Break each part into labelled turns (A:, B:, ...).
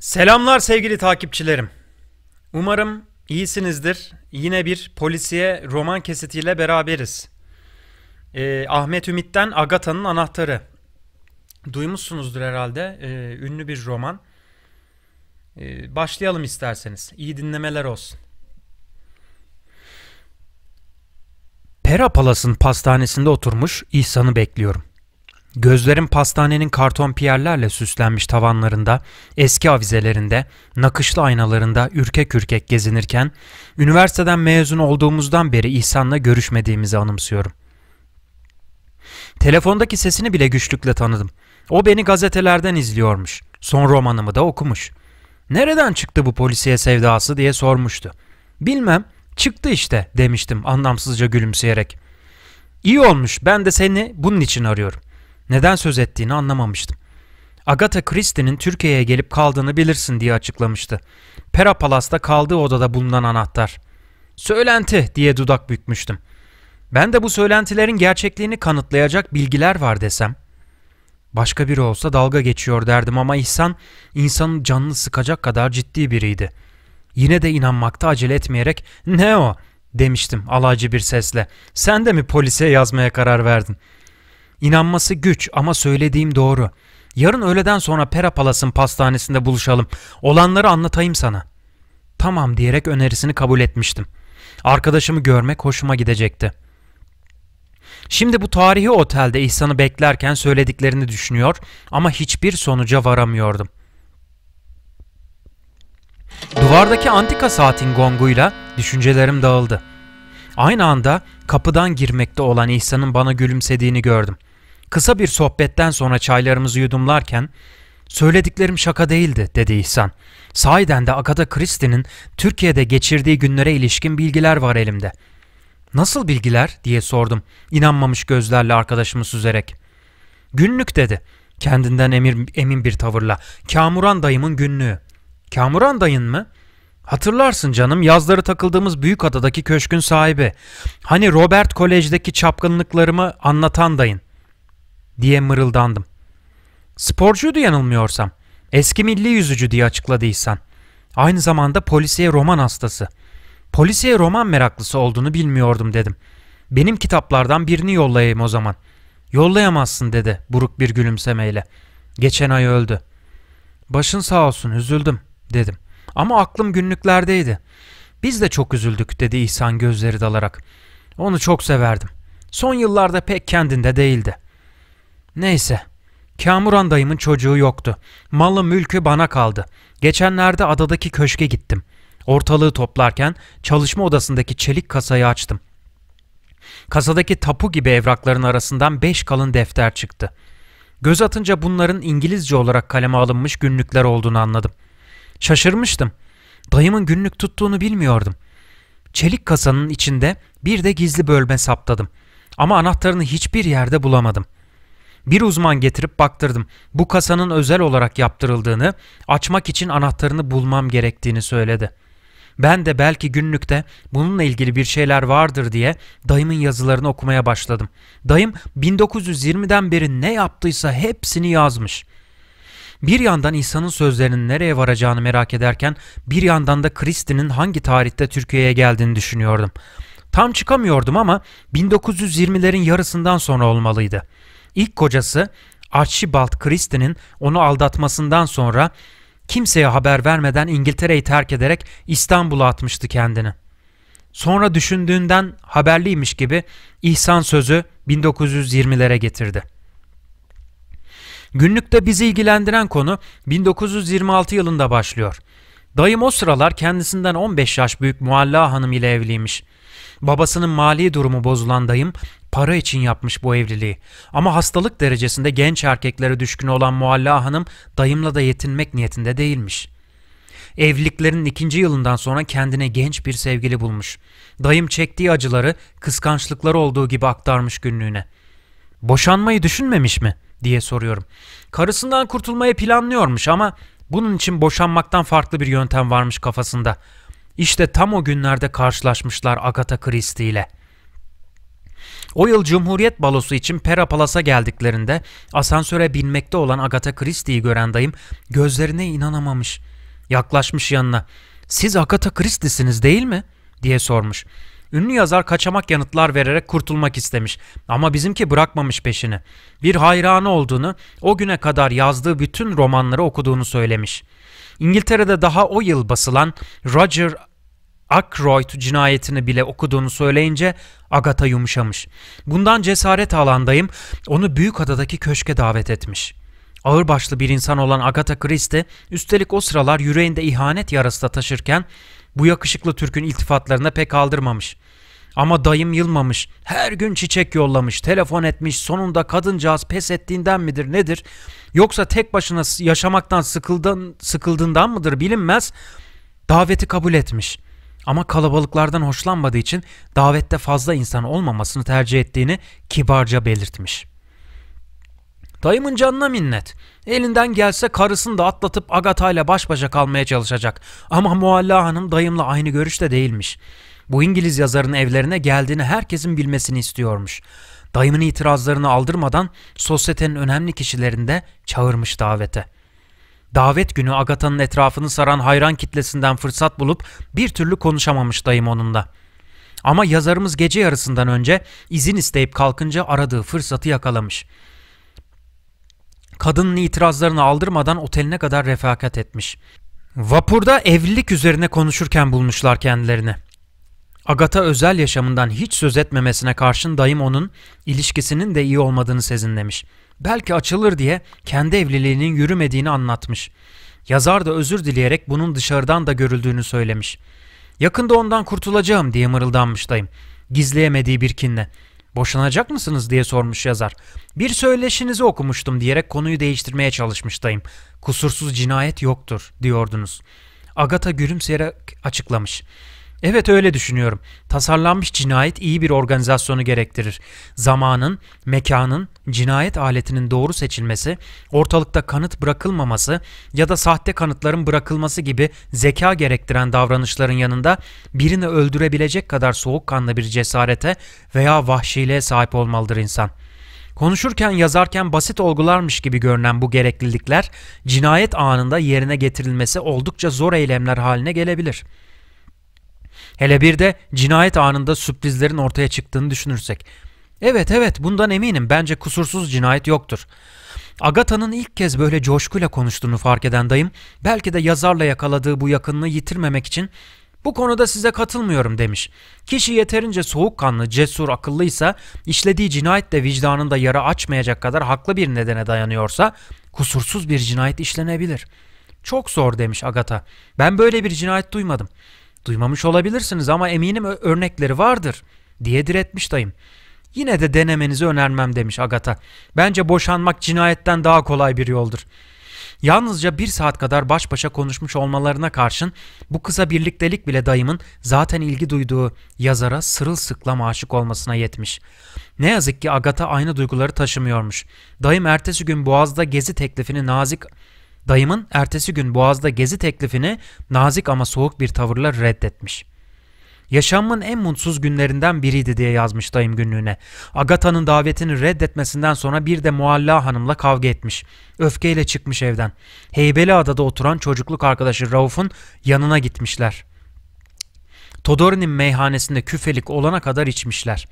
A: Selamlar sevgili takipçilerim. Umarım iyisinizdir. Yine bir polisiye roman kesitiyle beraberiz. Ee, Ahmet Ümit'ten Agata'nın Anahtarı. Duymuşsunuzdur herhalde. Ee, ünlü bir roman. Ee, başlayalım isterseniz. İyi dinlemeler olsun. Pera Palas'ın pastanesinde oturmuş İhsan'ı bekliyorum. Gözlerim pastanenin karton piyerlerle süslenmiş tavanlarında, eski avizelerinde, nakışlı aynalarında ürkek ürkek gezinirken, üniversiteden mezun olduğumuzdan beri İhsan'la görüşmediğimizi anımsıyorum. Telefondaki sesini bile güçlükle tanıdım. O beni gazetelerden izliyormuş. Son romanımı da okumuş. Nereden çıktı bu polisiye sevdası diye sormuştu. Bilmem, çıktı işte demiştim anlamsızca gülümseyerek. İyi olmuş ben de seni bunun için arıyorum neden söz ettiğini anlamamıştım. Agatha Christie'nin Türkiye'ye gelip kaldığını bilirsin diye açıklamıştı. Pera Palas'ta kaldığı odada bulunan anahtar. Söylenti diye dudak bükmüştüm. Ben de bu söylentilerin gerçekliğini kanıtlayacak bilgiler var desem. Başka biri olsa dalga geçiyor derdim ama İhsan insanın canını sıkacak kadar ciddi biriydi. Yine de inanmakta acele etmeyerek ne o demiştim alaycı bir sesle. Sen de mi polise yazmaya karar verdin?'' İnanması güç ama söylediğim doğru. Yarın öğleden sonra Pera Palas'ın pastanesinde buluşalım. Olanları anlatayım sana. Tamam diyerek önerisini kabul etmiştim. Arkadaşımı görmek hoşuma gidecekti. Şimdi bu tarihi otelde İhsan'ı beklerken söylediklerini düşünüyor ama hiçbir sonuca varamıyordum. Duvardaki antika saatin gonguyla düşüncelerim dağıldı. Aynı anda kapıdan girmekte olan İhsan'ın bana gülümsediğini gördüm.'' Kısa bir sohbetten sonra çaylarımızı yudumlarken Söylediklerim şaka değildi dedi İhsan. Sahiden de Agatha Christie'nin Türkiye'de geçirdiği günlere ilişkin bilgiler var elimde. Nasıl bilgiler diye sordum inanmamış gözlerle arkadaşımı süzerek. Günlük dedi kendinden emir, emin bir tavırla. Kamuran dayımın günlüğü. Kamuran dayın mı? Hatırlarsın canım yazları takıldığımız büyük adadaki köşkün sahibi. Hani Robert Kolej'deki çapkınlıklarımı anlatan dayın diye mırıldandım. Sporcuydu yanılmıyorsam. Eski milli yüzücü diye açıkladıysan, Aynı zamanda polisiye roman hastası. Polisiye roman meraklısı olduğunu bilmiyordum dedim. Benim kitaplardan birini yollayayım o zaman. Yollayamazsın dedi buruk bir gülümsemeyle. Geçen ay öldü. Başın sağ olsun üzüldüm dedim. Ama aklım günlüklerdeydi. Biz de çok üzüldük dedi İhsan gözleri dalarak. Onu çok severdim. Son yıllarda pek kendinde değildi.'' Neyse. Kamuran dayımın çocuğu yoktu. Malı mülkü bana kaldı. Geçenlerde adadaki köşke gittim. Ortalığı toplarken çalışma odasındaki çelik kasayı açtım. Kasadaki tapu gibi evrakların arasından beş kalın defter çıktı. Göz atınca bunların İngilizce olarak kaleme alınmış günlükler olduğunu anladım. Şaşırmıştım. Dayımın günlük tuttuğunu bilmiyordum. Çelik kasanın içinde bir de gizli bölme saptadım. Ama anahtarını hiçbir yerde bulamadım.'' Bir uzman getirip baktırdım. Bu kasanın özel olarak yaptırıldığını, açmak için anahtarını bulmam gerektiğini söyledi. Ben de belki günlükte bununla ilgili bir şeyler vardır diye dayımın yazılarını okumaya başladım. Dayım 1920'den beri ne yaptıysa hepsini yazmış.'' Bir yandan insanın sözlerinin nereye varacağını merak ederken bir yandan da Kristin'in hangi tarihte Türkiye'ye geldiğini düşünüyordum. Tam çıkamıyordum ama 1920'lerin yarısından sonra olmalıydı. İlk kocası Archibald Christie'nin onu aldatmasından sonra kimseye haber vermeden İngiltere'yi terk ederek İstanbul'a atmıştı kendini. Sonra düşündüğünden haberliymiş gibi İhsan sözü 1920'lere getirdi. Günlükte bizi ilgilendiren konu 1926 yılında başlıyor. Dayım o sıralar kendisinden 15 yaş büyük Mualla Hanım ile evliymiş. Babasının mali durumu bozulan dayım para için yapmış bu evliliği. Ama hastalık derecesinde genç erkeklere düşkün olan Mualla Hanım dayımla da yetinmek niyetinde değilmiş. Evliliklerinin ikinci yılından sonra kendine genç bir sevgili bulmuş. Dayım çektiği acıları, kıskançlıklar olduğu gibi aktarmış günlüğüne. Boşanmayı düşünmemiş mi diye soruyorum. Karısından kurtulmayı planlıyormuş ama bunun için boşanmaktan farklı bir yöntem varmış kafasında. İşte tam o günlerde karşılaşmışlar Agatha Christie ile.'' O yıl Cumhuriyet Balosu için Pera Palas'a geldiklerinde asansöre binmekte olan Agatha Christie'yi gören dayım gözlerine inanamamış. Yaklaşmış yanına. Siz Agatha Christie'siniz değil mi? diye sormuş. Ünlü yazar kaçamak yanıtlar vererek kurtulmak istemiş ama bizimki bırakmamış peşini. Bir hayranı olduğunu, o güne kadar yazdığı bütün romanları okuduğunu söylemiş. İngiltere'de daha o yıl basılan Roger Ackroyd cinayetini bile okuduğunu söyleyince Agatha yumuşamış. Bundan cesaret alandayım onu Büyük Adadaki köşke davet etmiş. Ağırbaşlı bir insan olan Agatha Christie üstelik o sıralar yüreğinde ihanet yarası da taşırken bu yakışıklı Türk'ün iltifatlarına pek aldırmamış. Ama dayım yılmamış, her gün çiçek yollamış, telefon etmiş, sonunda kadıncağız pes ettiğinden midir nedir? Yoksa tek başına yaşamaktan sıkıldın, sıkıldığından mıdır bilinmez daveti kabul etmiş.'' Ama kalabalıklardan hoşlanmadığı için davette fazla insan olmamasını tercih ettiğini kibarca belirtmiş. Dayımın canına minnet. Elinden gelse karısını da atlatıp Agata ile baş başa kalmaya çalışacak. Ama Mualla Hanım dayımla aynı görüşte değilmiş. Bu İngiliz yazarın evlerine geldiğini herkesin bilmesini istiyormuş. Dayımın itirazlarını aldırmadan sosyetenin önemli kişilerini de çağırmış davete.'' Davet günü Agata'nın etrafını saran hayran kitlesinden fırsat bulup bir türlü konuşamamış dayım onunla. Ama yazarımız gece yarısından önce izin isteyip kalkınca aradığı fırsatı yakalamış. Kadının itirazlarını aldırmadan oteline kadar refakat etmiş. Vapurda evlilik üzerine konuşurken bulmuşlar kendilerini. Agata özel yaşamından hiç söz etmemesine karşın dayım onun ilişkisinin de iyi olmadığını sezinlemiş.'' belki açılır diye kendi evliliğinin yürümediğini anlatmış. Yazar da özür dileyerek bunun dışarıdan da görüldüğünü söylemiş. Yakında ondan kurtulacağım diye mırıldanmış dayım. Gizleyemediği bir kinle. Boşanacak mısınız diye sormuş yazar. Bir söyleşinizi okumuştum diyerek konuyu değiştirmeye çalışmış dayım. Kusursuz cinayet yoktur diyordunuz. Agata gülümseyerek açıklamış. Evet öyle düşünüyorum. Tasarlanmış cinayet iyi bir organizasyonu gerektirir. Zamanın, mekanın, cinayet aletinin doğru seçilmesi, ortalıkta kanıt bırakılmaması ya da sahte kanıtların bırakılması gibi zeka gerektiren davranışların yanında birini öldürebilecek kadar soğukkanlı bir cesarete veya vahşiliğe sahip olmalıdır insan.'' Konuşurken yazarken basit olgularmış gibi görünen bu gereklilikler cinayet anında yerine getirilmesi oldukça zor eylemler haline gelebilir.'' Hele bir de cinayet anında sürprizlerin ortaya çıktığını düşünürsek. Evet evet bundan eminim bence kusursuz cinayet yoktur. Agatha'nın ilk kez böyle coşkuyla konuştuğunu fark eden dayım belki de yazarla yakaladığı bu yakınlığı yitirmemek için bu konuda size katılmıyorum demiş. Kişi yeterince soğukkanlı, cesur, akıllıysa, işlediği cinayet de vicdanında yara açmayacak kadar haklı bir nedene dayanıyorsa kusursuz bir cinayet işlenebilir. Çok zor demiş Agata. Ben böyle bir cinayet duymadım. Duymamış olabilirsiniz ama eminim örnekleri vardır diye diretmiş dayım. Yine de denemenizi önermem demiş Agata. Bence boşanmak cinayetten daha kolay bir yoldur. Yalnızca bir saat kadar baş başa konuşmuş olmalarına karşın bu kısa birliktelik bile dayımın zaten ilgi duyduğu yazara sırılsıklam aşık olmasına yetmiş. Ne yazık ki Agata aynı duyguları taşımıyormuş. Dayım ertesi gün Boğaz'da gezi teklifini nazik dayımın ertesi gün Boğaz'da gezi teklifini nazik ama soğuk bir tavırla reddetmiş. Yaşamımın en mutsuz günlerinden biriydi diye yazmış dayım günlüğüne. Agata'nın davetini reddetmesinden sonra bir de Mualla Hanım'la kavga etmiş. Öfkeyle çıkmış evden. Heybeli adada oturan çocukluk arkadaşı Rauf'un yanına gitmişler. Todorin'in meyhanesinde küfelik olana kadar içmişler.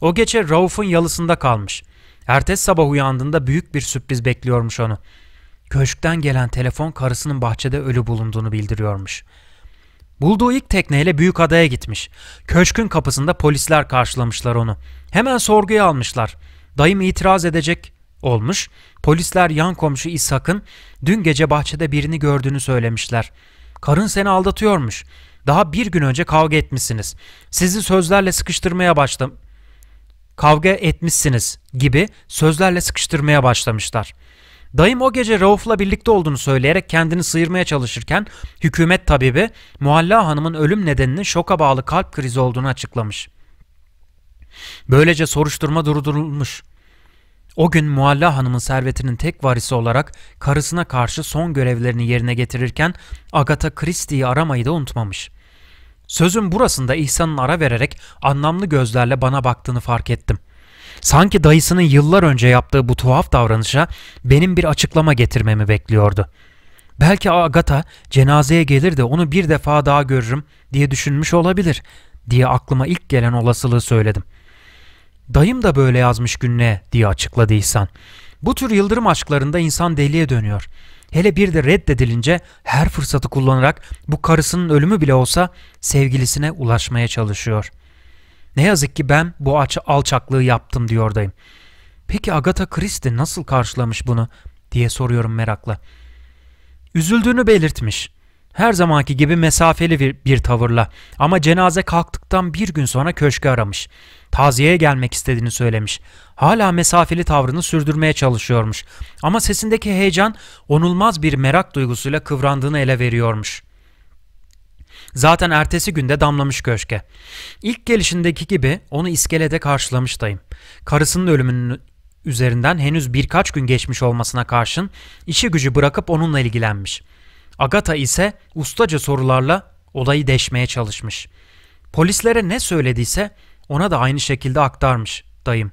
A: O gece Rauf'un yalısında kalmış. Ertesi sabah uyandığında büyük bir sürpriz bekliyormuş onu köşkten gelen telefon karısının bahçede ölü bulunduğunu bildiriyormuş. Bulduğu ilk tekneyle büyük adaya gitmiş. Köşkün kapısında polisler karşılamışlar onu. Hemen sorguya almışlar. Dayım itiraz edecek olmuş. Polisler yan komşu İshak'ın dün gece bahçede birini gördüğünü söylemişler. Karın seni aldatıyormuş. Daha bir gün önce kavga etmişsiniz. Sizi sözlerle sıkıştırmaya başladım. Kavga etmişsiniz gibi sözlerle sıkıştırmaya başlamışlar.'' Dayım o gece Rauf'la birlikte olduğunu söyleyerek kendini sıyırmaya çalışırken hükümet tabibi mualla Hanım'ın ölüm nedeninin şoka bağlı kalp krizi olduğunu açıklamış. Böylece soruşturma durdurulmuş. O gün Mualla Hanım'ın servetinin tek varisi olarak karısına karşı son görevlerini yerine getirirken Agatha Christie'yi aramayı da unutmamış. Sözün burasında İhsan'ın ara vererek anlamlı gözlerle bana baktığını fark ettim.'' Sanki dayısının yıllar önce yaptığı bu tuhaf davranışa benim bir açıklama getirmemi bekliyordu. Belki Agata cenazeye gelir de onu bir defa daha görürüm diye düşünmüş olabilir diye aklıma ilk gelen olasılığı söyledim. Dayım da böyle yazmış günlüğe diye açıkladı İhsan. Bu tür yıldırım aşklarında insan deliye dönüyor. Hele bir de reddedilince her fırsatı kullanarak bu karısının ölümü bile olsa sevgilisine ulaşmaya çalışıyor.'' Ne yazık ki ben bu alçaklığı yaptım diyordayım. Peki Agatha Christie nasıl karşılamış bunu diye soruyorum merakla. Üzüldüğünü belirtmiş. Her zamanki gibi mesafeli bir, bir tavırla ama cenaze kalktıktan bir gün sonra köşkü aramış. Taziyeye gelmek istediğini söylemiş. Hala mesafeli tavrını sürdürmeye çalışıyormuş. Ama sesindeki heyecan onulmaz bir merak duygusuyla kıvrandığını ele veriyormuş.'' Zaten ertesi günde damlamış köşke. İlk gelişindeki gibi onu iskelede karşılamış dayım. Karısının ölümünün üzerinden henüz birkaç gün geçmiş olmasına karşın işi gücü bırakıp onunla ilgilenmiş. Agata ise ustaca sorularla olayı deşmeye çalışmış. Polislere ne söylediyse ona da aynı şekilde aktarmış dayım.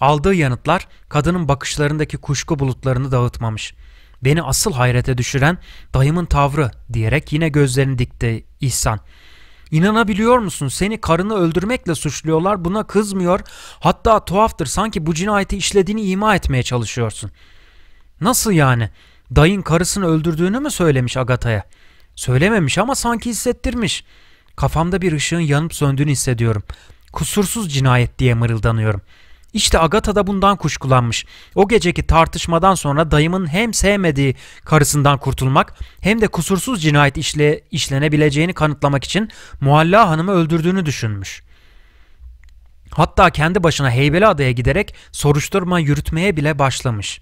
A: Aldığı yanıtlar kadının bakışlarındaki kuşku bulutlarını dağıtmamış.'' beni asıl hayrete düşüren dayımın tavrı diyerek yine gözlerini dikti İhsan. İnanabiliyor musun? Seni karını öldürmekle suçluyorlar. Buna kızmıyor. Hatta tuhaftır. Sanki bu cinayeti işlediğini ima etmeye çalışıyorsun. Nasıl yani? Dayın karısını öldürdüğünü mü söylemiş Agata'ya? Söylememiş ama sanki hissettirmiş. Kafamda bir ışığın yanıp söndüğünü hissediyorum. Kusursuz cinayet diye mırıldanıyorum.'' İşte Agatha da bundan kuşkulanmış. O geceki tartışmadan sonra dayımın hem sevmediği karısından kurtulmak hem de kusursuz cinayet işle, işlenebileceğini kanıtlamak için Mualla Hanım'ı öldürdüğünü düşünmüş. Hatta kendi başına Heybeli Adaya giderek soruşturma yürütmeye bile başlamış.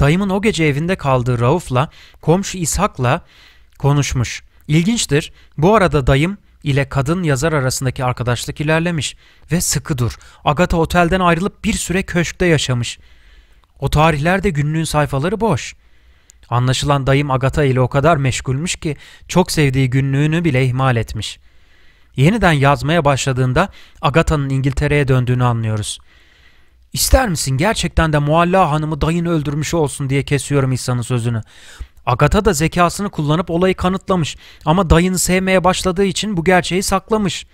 A: Dayımın o gece evinde kaldığı Rauf'la, komşu İshak'la konuşmuş.'' İlginçtir. Bu arada dayım ile kadın yazar arasındaki arkadaşlık ilerlemiş ve sıkı dur. Agatha otelden ayrılıp bir süre köşkte yaşamış. O tarihlerde günlüğün sayfaları boş. Anlaşılan dayım Agatha ile o kadar meşgulmüş ki çok sevdiği günlüğünü bile ihmal etmiş. Yeniden yazmaya başladığında Agatha'nın İngiltere'ye döndüğünü anlıyoruz. İster misin gerçekten de Mualla Hanım'ı dayın öldürmüş olsun diye kesiyorum insanın sözünü. Agata da zekasını kullanıp olayı kanıtlamış ama dayını sevmeye başladığı için bu gerçeği saklamış.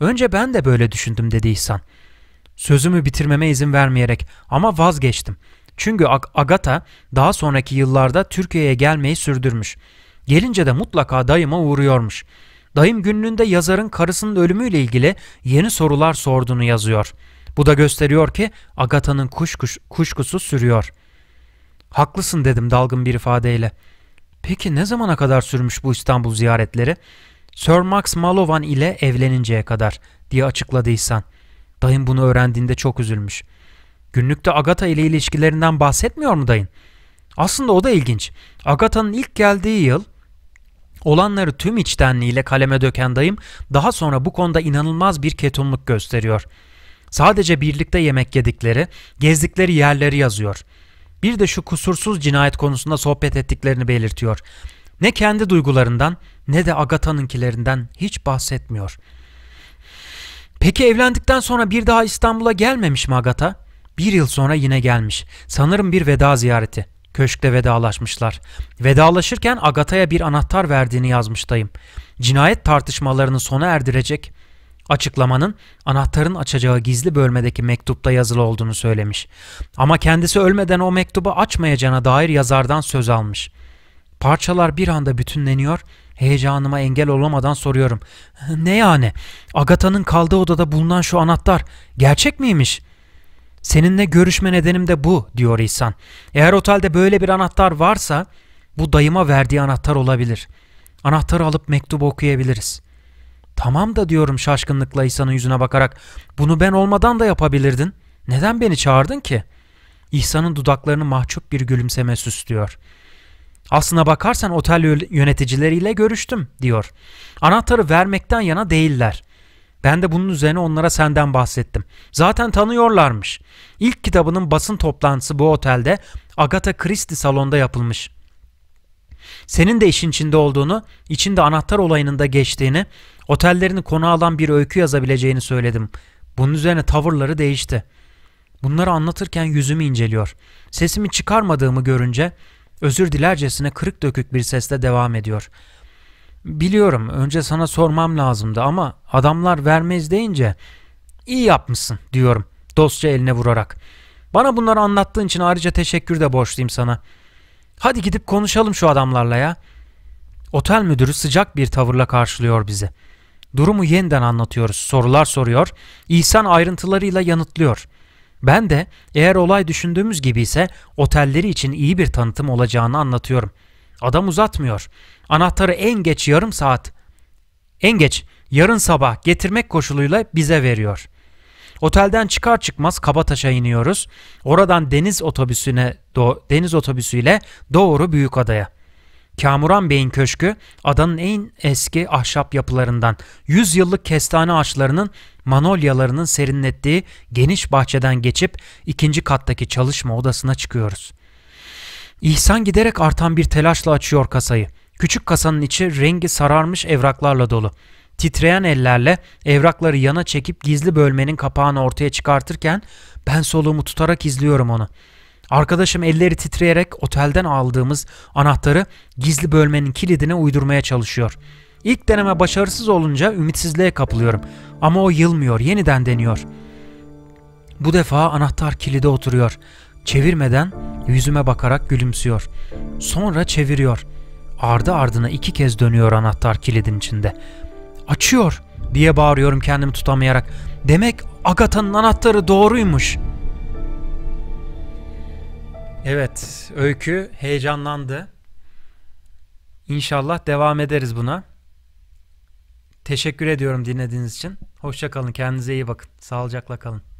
A: Önce ben de böyle düşündüm dedi İhsan. Sözümü bitirmeme izin vermeyerek ama vazgeçtim. Çünkü Ag Agata daha sonraki yıllarda Türkiye'ye gelmeyi sürdürmüş. Gelince de mutlaka dayıma uğruyormuş. Dayım günlüğünde yazarın karısının ölümüyle ilgili yeni sorular sorduğunu yazıyor. Bu da gösteriyor ki Agata'nın kuşkuş, kuşkusu sürüyor.'' Haklısın dedim dalgın bir ifadeyle. Peki ne zamana kadar sürmüş bu İstanbul ziyaretleri? Sir Max Malovan ile evleninceye kadar diye açıkladıysan. İhsan. Dayım bunu öğrendiğinde çok üzülmüş. Günlükte Agatha ile ilişkilerinden bahsetmiyor mu dayın? Aslında o da ilginç. Agatha'nın ilk geldiği yıl olanları tüm içtenliğiyle kaleme döken dayım daha sonra bu konuda inanılmaz bir ketumluk gösteriyor. Sadece birlikte yemek yedikleri, gezdikleri yerleri yazıyor.'' bir de şu kusursuz cinayet konusunda sohbet ettiklerini belirtiyor. Ne kendi duygularından ne de Agatha'nınkilerinden hiç bahsetmiyor. Peki evlendikten sonra bir daha İstanbul'a gelmemiş mi Agatha? Bir yıl sonra yine gelmiş. Sanırım bir veda ziyareti. Köşkte vedalaşmışlar. Vedalaşırken Agatha'ya bir anahtar verdiğini yazmıştayım. Cinayet tartışmalarını sona erdirecek Açıklamanın anahtarın açacağı gizli bölmedeki mektupta yazılı olduğunu söylemiş. Ama kendisi ölmeden o mektubu açmayacağına dair yazardan söz almış. Parçalar bir anda bütünleniyor, heyecanıma engel olamadan soruyorum. Ee, ne yani? Agata'nın kaldığı odada bulunan şu anahtar gerçek miymiş?'' Seninle görüşme nedenim de bu diyor İhsan. Eğer otelde böyle bir anahtar varsa bu dayıma verdiği anahtar olabilir. Anahtarı alıp mektubu okuyabiliriz. Tamam da diyorum şaşkınlıkla İhsan'ın yüzüne bakarak. Bunu ben olmadan da yapabilirdin. Neden beni çağırdın ki? İhsan'ın dudaklarını mahcup bir gülümseme süslüyor. Aslına bakarsan otel yöneticileriyle görüştüm diyor. Anahtarı vermekten yana değiller. Ben de bunun üzerine onlara senden bahsettim. Zaten tanıyorlarmış. İlk kitabının basın toplantısı bu otelde Agatha Christie salonda yapılmış. Senin de işin içinde olduğunu, içinde anahtar olayının da geçtiğini Otellerini konu alan bir öykü yazabileceğini söyledim. Bunun üzerine tavırları değişti. Bunları anlatırken yüzümü inceliyor. Sesimi çıkarmadığımı görünce özür dilercesine kırık dökük bir sesle devam ediyor. Biliyorum önce sana sormam lazımdı ama adamlar vermez deyince iyi yapmışsın diyorum dostça eline vurarak. Bana bunları anlattığın için ayrıca teşekkür de borçluyum sana. Hadi gidip konuşalım şu adamlarla ya. Otel müdürü sıcak bir tavırla karşılıyor bizi.'' Durumu yeniden anlatıyoruz, sorular soruyor, İhsan ayrıntılarıyla yanıtlıyor. Ben de eğer olay düşündüğümüz gibi ise otelleri için iyi bir tanıtım olacağını anlatıyorum. Adam uzatmıyor. Anahtarı en geç yarım saat, en geç yarın sabah getirmek koşuluyla bize veriyor. Otelden çıkar çıkmaz Kabataş'a iniyoruz. Oradan deniz otobüsüne deniz otobüsüyle doğru Büyükada'ya. Kamuran Bey'in köşkü adanın en eski ahşap yapılarından 100 yıllık kestane ağaçlarının manolyalarının serinlettiği geniş bahçeden geçip ikinci kattaki çalışma odasına çıkıyoruz. İhsan giderek artan bir telaşla açıyor kasayı. Küçük kasanın içi rengi sararmış evraklarla dolu. Titreyen ellerle evrakları yana çekip gizli bölmenin kapağını ortaya çıkartırken ben soluğumu tutarak izliyorum onu.'' Arkadaşım elleri titreyerek otelden aldığımız anahtarı gizli bölmenin kilidine uydurmaya çalışıyor. İlk deneme başarısız olunca ümitsizliğe kapılıyorum. Ama o yılmıyor, yeniden deniyor. Bu defa anahtar kilide oturuyor. Çevirmeden yüzüme bakarak gülümsüyor. Sonra çeviriyor. Ardı ardına iki kez dönüyor anahtar kilidin içinde. Açıyor diye bağırıyorum kendimi tutamayarak. Demek Agatha'nın anahtarı doğruymuş.'' Evet, öykü heyecanlandı. İnşallah devam ederiz buna. Teşekkür ediyorum dinlediğiniz için. Hoşça kalın. Kendinize iyi bakın. Sağlıcakla kalın.